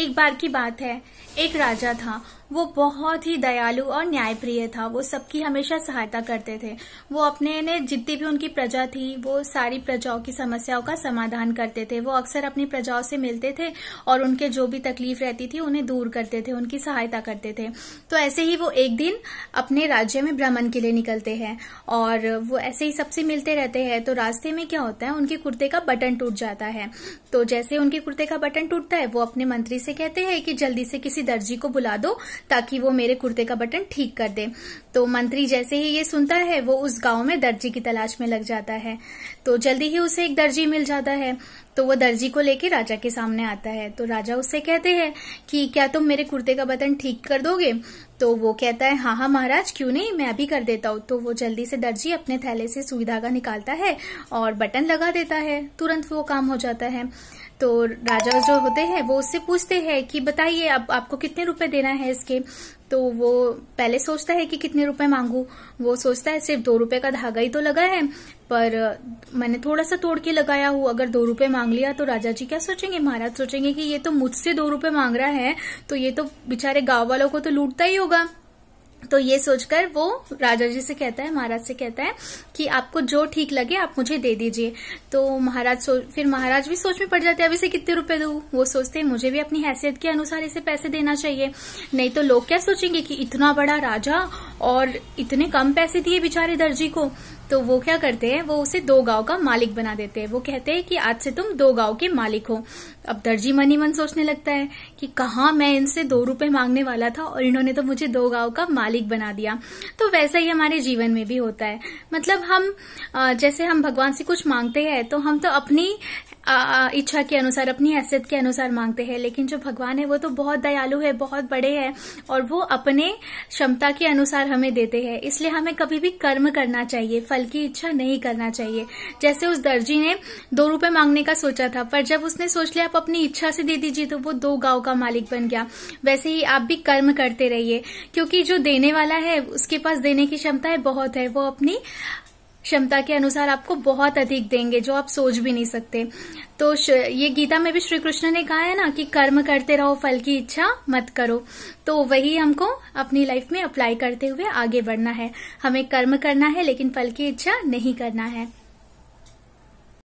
एक बार की बात है एक राजा था वो बहुत ही दयालु और न्यायप्रिय था वो सबकी हमेशा सहायता करते थे वो अपने ने जितनी भी उनकी प्रजा थी वो सारी प्रजाओं की समस्याओं का समाधान करते थे वो अक्सर अपनी प्रजाओं से मिलते थे और उनके जो भी तकलीफ रहती थी उन्हें दूर करते थे उनकी सहायता करते थे तो ऐसे ही वो एक दिन अपने राज्य में भ्रमण के लिए निकलते हैं और वो ऐसे ही सबसे मिलते रहते हैं तो रास्ते में क्या होता है उनके कुर्ते का बटन टूट जाता है तो जैसे उनके कुर्ते का बटन टूटता है वो अपने मंत्री से कहते हैं कि जल्दी से किसी दर्जी को बुला दो ताकि वो मेरे कुर्ते का बटन ठीक कर दे तो मंत्री जैसे ही ये सुनता है वो उस गांव में दर्जी की तलाश में लग जाता है तो जल्दी ही उसे एक दर्जी मिल जाता है तो वो दर्जी को लेकर राजा के सामने आता है तो राजा उससे कहते हैं कि क्या तुम मेरे कुर्ते का बटन ठीक कर दोगे तो वो कहता है हाँ हाँ महाराज क्यों नहीं मैं अभी कर देता हूँ तो वो जल्दी से दर्जी अपने थैले से सुई धागा निकालता है और बटन लगा देता है तुरंत वो काम हो जाता है तो राजा जो होते हैं वो उससे पूछते हैं कि बताइए अब आप, आपको कितने रुपए देना है इसके तो वो पहले सोचता है कि कितने रुपए मांगू वो सोचता है सिर्फ दो रुपए का धागा ही तो लगा है पर मैंने थोड़ा सा तोड़ के लगाया हूं अगर दो रुपए मांग लिया तो राजा जी क्या सोचेंगे महाराज सोचेंगे कि ये तो मुझसे दो रुपए मांग रहा है तो ये तो बेचारे गांव वालों को तो लूटता ही होगा तो ये सोचकर वो राजा जी से कहता है महाराज से कहता है कि आपको जो ठीक लगे आप मुझे दे दीजिए तो महाराज फिर महाराज भी सोच में पड़ जाते हैं अभी इसे कितने रुपए दू वो सोचते हैं मुझे भी अपनी हैसियत के अनुसार इसे पैसे देना चाहिए नहीं तो लोग क्या सोचेंगे कि इतना बड़ा राजा और इतने कम पैसे दिए बेचारे दर्जी को तो वो क्या करते हैं वो उसे दो गांव का मालिक बना देते हैं वो कहते हैं कि आज से तुम दो गांव के मालिक हो अब दर्जी मनी मन सोचने लगता है कि कहा मैं इनसे दो रुपए मांगने वाला था और इन्होंने तो मुझे दो गांव का मालिक बना दिया तो वैसा ही हमारे जीवन में भी होता है मतलब हम जैसे हम भगवान से कुछ मांगते हैं तो हम तो अपनी इच्छा के अनुसार अपनी हैसियत के अनुसार मांगते हैं लेकिन जो भगवान है वो तो बहुत दयालु है बहुत बड़े हैं और वो अपने क्षमता के अनुसार हमें देते हैं इसलिए हमें कभी भी कर्म करना चाहिए फल की इच्छा नहीं करना चाहिए जैसे उस दर्जी ने दो रुपए मांगने का सोचा था पर जब उसने सोच लिया आप अपनी इच्छा से दे दीजिए तो वो दो गांव का मालिक बन गया वैसे ही आप भी कर्म करते रहिए क्योंकि जो देने वाला है उसके पास देने की क्षमता है बहुत है वो अपनी क्षमता के अनुसार आपको बहुत अधिक देंगे जो आप सोच भी नहीं सकते तो ये गीता में भी श्री कृष्ण ने कहा है ना कि कर्म करते रहो फल की इच्छा मत करो तो वही हमको अपनी लाइफ में अप्लाई करते हुए आगे बढ़ना है हमें कर्म करना है लेकिन फल की इच्छा नहीं करना है